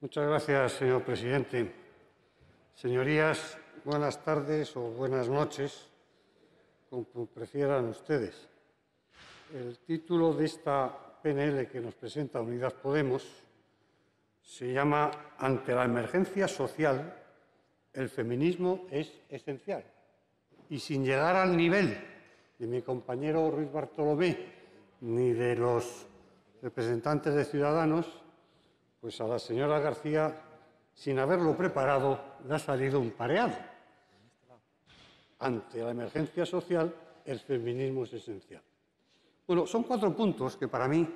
Muchas gracias, señor presidente. Señorías, buenas tardes o buenas noches, como prefieran ustedes. El título de esta PNL que nos presenta Unidad Podemos se llama Ante la emergencia social, el feminismo es esencial. Y sin llegar al nivel de mi compañero Ruiz Bartolomé ni de los representantes de Ciudadanos, pues a la señora García, sin haberlo preparado, le ha salido un pareado. Ante la emergencia social, el feminismo es esencial. Bueno, son cuatro puntos que para mí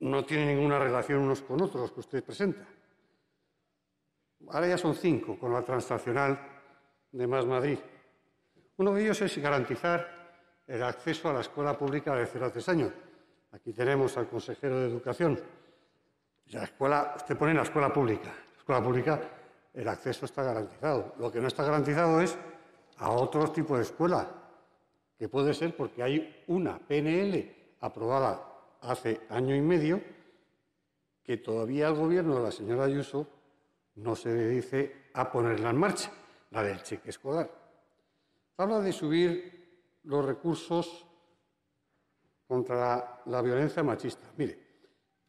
no tienen ninguna relación unos con otros que usted presenta. Ahora ya son cinco con la Transnacional de Más Madrid. Uno de ellos es garantizar el acceso a la escuela pública de 0 a años. Aquí tenemos al consejero de Educación la escuela, usted pone la escuela pública. La escuela pública, el acceso está garantizado. Lo que no está garantizado es a otro tipo de escuela, que puede ser porque hay una PNL aprobada hace año y medio que todavía el gobierno de la señora Ayuso no se dedice a ponerla en marcha, la del cheque escolar. Habla de subir los recursos contra la violencia machista. Mire,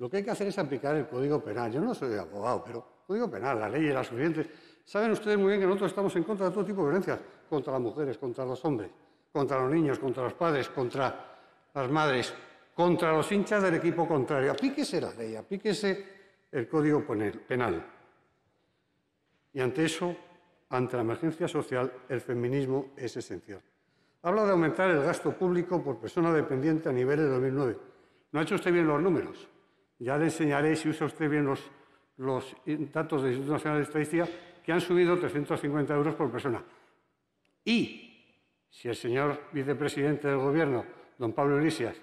lo que hay que hacer es aplicar el Código Penal. Yo no soy abogado, pero el Código Penal, la ley y las suficientes. Saben ustedes muy bien que nosotros estamos en contra de todo tipo de violencias, contra las mujeres, contra los hombres, contra los niños, contra los padres, contra las madres, contra los hinchas del equipo contrario. Aplíquese la ley, aplíquese el Código Penal. Y ante eso, ante la emergencia social, el feminismo es esencial. Habla de aumentar el gasto público por persona dependiente a nivel de 2009. No ha hecho usted bien los números. Ya le enseñaré, si usa usted bien los, datos del Instituto Nacional de Estadística, que han subido 350 euros por persona. Y si el señor vicepresidente del Gobierno, don Pablo Iglesias,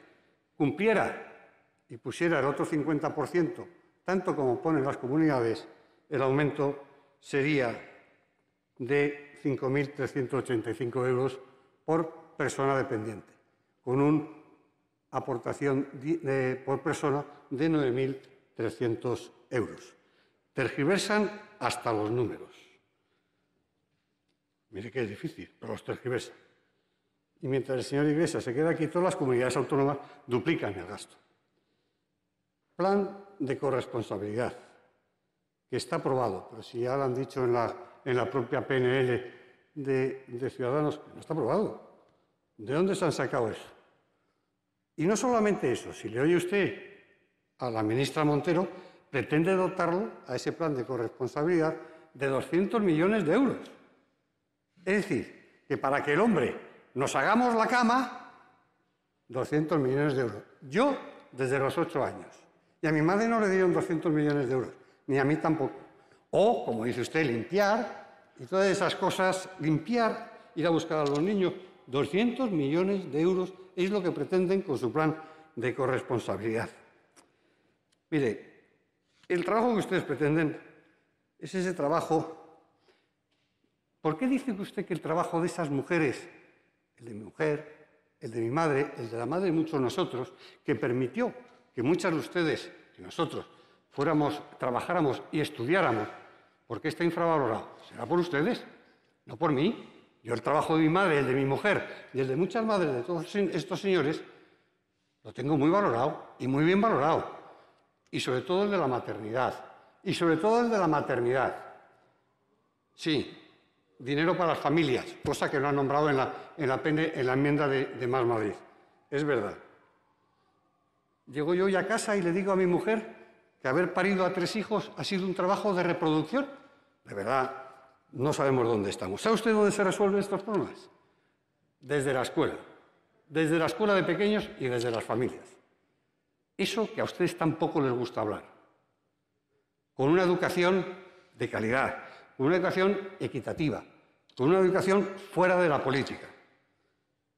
cumpliera y pusiera el otro 50%, tanto como ponen las comunidades, el aumento sería de 5.385 euros por persona dependiente, con un aportación por persona de 9.300 euros. Tergiversan hasta los números. Mire que es difícil, pero los tergiversan. Y mientras el señor Iglesias se queda aquí, todas las comunidades autónomas duplican el gasto. Plan de corresponsabilidad, que está aprobado, pero si ya lo han dicho en la, propia PNL de, de Ciudadanos, no está aprobado. ¿De dónde se han sacado eso? Y no solamente eso, si le oye usted a la ministra Montero, pretende dotarlo a ese plan de corresponsabilidad de 200 millones de euros. Es decir, que para que el hombre nos hagamos la cama, 200 millones de euros. Yo desde los ocho años. Y a mi madre no le dieron 200 millones de euros, ni a mí tampoco. O, como dice usted, limpiar y todas esas cosas, limpiar, ir a buscar a los niños. 200 millones de euros es lo que pretenden con su plan de corresponsabilidad. Mire, el trabajo que ustedes pretenden es ese trabajo. ¿Por qué dice usted que el trabajo de esas mujeres, el de mi mujer, el de mi madre, el de la madre de muchos de nosotros, que permitió que muchas de ustedes y nosotros fuéramos, trabajáramos y estudiáramos, porque está infravalorado? ¿Será por ustedes? No por mí, yo el trabajo de mi madre, el de mi mujer y el de muchas madres de todos estos señores, lo tengo muy valorado y muy bien valorado. Y sobre todo el de la maternidad. Y sobre todo el de la maternidad. Sí, dinero para las familias, cosa que no han nombrado en la, en la, en la enmienda de, de Más Madrid. Es verdad. Llego yo hoy a casa y le digo a mi mujer que haber parido a tres hijos ha sido un trabajo de reproducción. De verdad, no sabemos dónde estamos. ¿Sabe usted dónde se resuelven estos problemas? Desde la escuela, desde la escuela de pequeños y desde las familias. Eso que a ustedes tampoco les gusta hablar. Con una educación de calidad, con una educación equitativa, con una educación fuera de la política.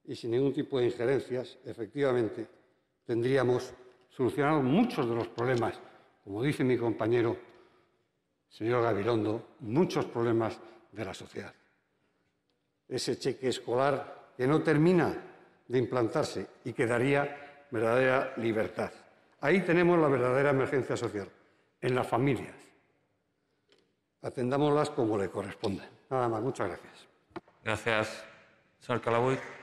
Y sin ningún tipo de injerencias, efectivamente, tendríamos solucionado muchos de los problemas, como dice mi compañero señor Gabilondo, muchos problemas de la sociedad. Ese cheque escolar que no termina de implantarse y que daría verdadera libertad. Ahí tenemos la verdadera emergencia social, en las familias. Atendámoslas como le corresponde. Nada más, muchas gracias. Gracias, señor Calabuy.